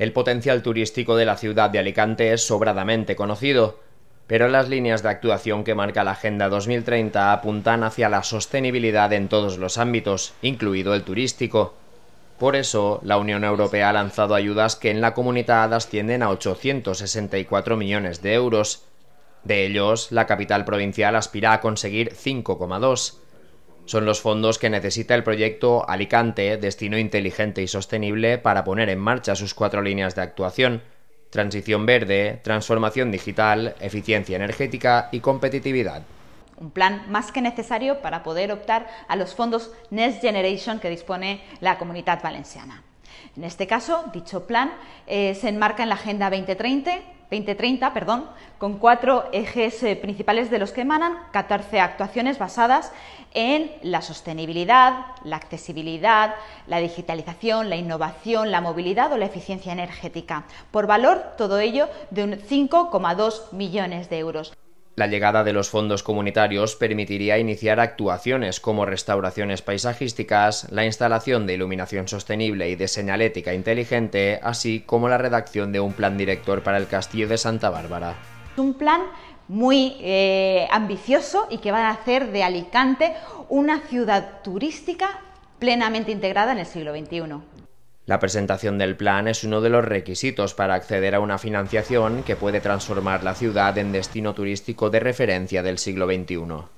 El potencial turístico de la ciudad de Alicante es sobradamente conocido, pero las líneas de actuación que marca la Agenda 2030 apuntan hacia la sostenibilidad en todos los ámbitos, incluido el turístico. Por eso, la Unión Europea ha lanzado ayudas que en la comunidad ascienden a 864 millones de euros. De ellos, la capital provincial aspira a conseguir 5,2 son los fondos que necesita el proyecto Alicante, Destino Inteligente y Sostenible, para poner en marcha sus cuatro líneas de actuación, transición verde, transformación digital, eficiencia energética y competitividad. Un plan más que necesario para poder optar a los fondos Next Generation que dispone la comunidad valenciana. En este caso, dicho plan eh, se enmarca en la Agenda 2030, 2030 con cuatro ejes eh, principales de los que emanan 14 actuaciones basadas en la sostenibilidad, la accesibilidad, la digitalización, la innovación, la movilidad o la eficiencia energética, por valor todo ello de 5,2 millones de euros. La llegada de los fondos comunitarios permitiría iniciar actuaciones como restauraciones paisajísticas, la instalación de iluminación sostenible y de señalética inteligente, así como la redacción de un plan director para el Castillo de Santa Bárbara. Un plan muy eh, ambicioso y que va a hacer de Alicante una ciudad turística plenamente integrada en el siglo XXI. La presentación del plan es uno de los requisitos para acceder a una financiación que puede transformar la ciudad en destino turístico de referencia del siglo XXI.